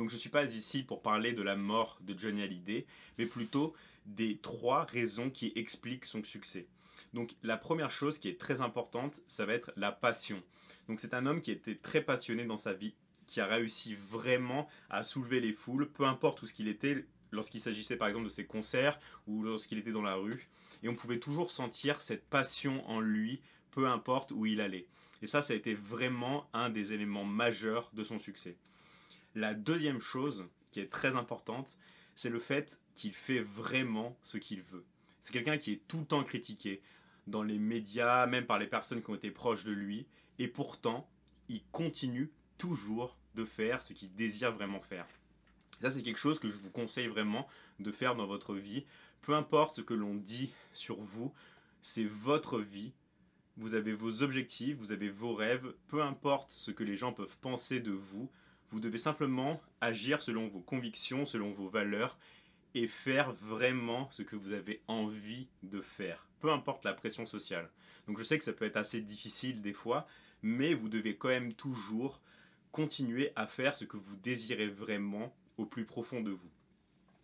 Donc je ne suis pas ici pour parler de la mort de Johnny Hallyday, mais plutôt des trois raisons qui expliquent son succès. Donc la première chose qui est très importante, ça va être la passion. Donc c'est un homme qui était très passionné dans sa vie, qui a réussi vraiment à soulever les foules, peu importe où ce qu'il était, lorsqu'il s'agissait par exemple de ses concerts ou lorsqu'il était dans la rue. Et on pouvait toujours sentir cette passion en lui, peu importe où il allait. Et ça, ça a été vraiment un des éléments majeurs de son succès. La deuxième chose qui est très importante, c'est le fait qu'il fait vraiment ce qu'il veut. C'est quelqu'un qui est tout le temps critiqué dans les médias, même par les personnes qui ont été proches de lui, et pourtant, il continue toujours de faire ce qu'il désire vraiment faire. Ça, c'est quelque chose que je vous conseille vraiment de faire dans votre vie. Peu importe ce que l'on dit sur vous, c'est votre vie. Vous avez vos objectifs, vous avez vos rêves, peu importe ce que les gens peuvent penser de vous, vous devez simplement agir selon vos convictions, selon vos valeurs et faire vraiment ce que vous avez envie de faire, peu importe la pression sociale. Donc je sais que ça peut être assez difficile des fois, mais vous devez quand même toujours continuer à faire ce que vous désirez vraiment au plus profond de vous.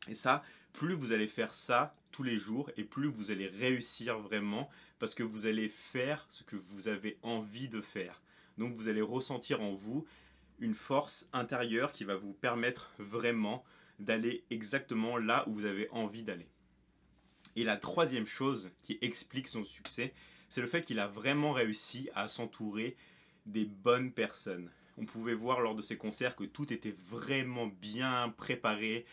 Et ça, plus vous allez faire ça tous les jours et plus vous allez réussir vraiment parce que vous allez faire ce que vous avez envie de faire. Donc vous allez ressentir en vous une force intérieure qui va vous permettre vraiment d'aller exactement là où vous avez envie d'aller. Et la troisième chose qui explique son succès, c'est le fait qu'il a vraiment réussi à s'entourer des bonnes personnes. On pouvait voir lors de ses concerts que tout était vraiment bien préparé.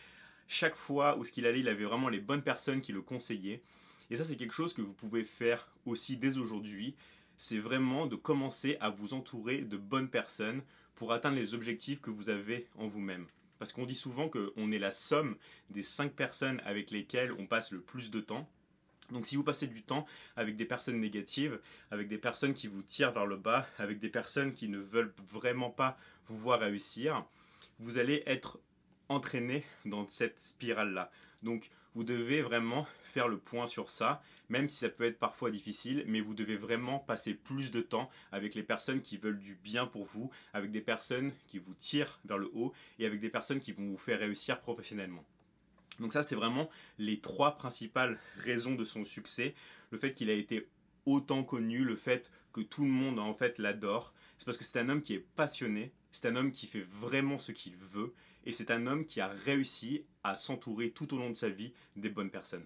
Chaque fois où ce qu'il allait, il avait vraiment les bonnes personnes qui le conseillaient. Et ça, c'est quelque chose que vous pouvez faire aussi dès aujourd'hui c'est vraiment de commencer à vous entourer de bonnes personnes pour atteindre les objectifs que vous avez en vous-même. Parce qu'on dit souvent qu'on est la somme des 5 personnes avec lesquelles on passe le plus de temps. Donc si vous passez du temps avec des personnes négatives, avec des personnes qui vous tirent vers le bas, avec des personnes qui ne veulent vraiment pas vous voir réussir, vous allez être entraîné dans cette spirale-là. Donc vous devez vraiment faire le point sur ça, même si ça peut être parfois difficile, mais vous devez vraiment passer plus de temps avec les personnes qui veulent du bien pour vous, avec des personnes qui vous tirent vers le haut et avec des personnes qui vont vous faire réussir professionnellement. Donc ça, c'est vraiment les trois principales raisons de son succès. Le fait qu'il a été autant connu, le fait que tout le monde en fait l'adore, c'est parce que c'est un homme qui est passionné, c'est un homme qui fait vraiment ce qu'il veut, et c'est un homme qui a réussi à s'entourer tout au long de sa vie des bonnes personnes.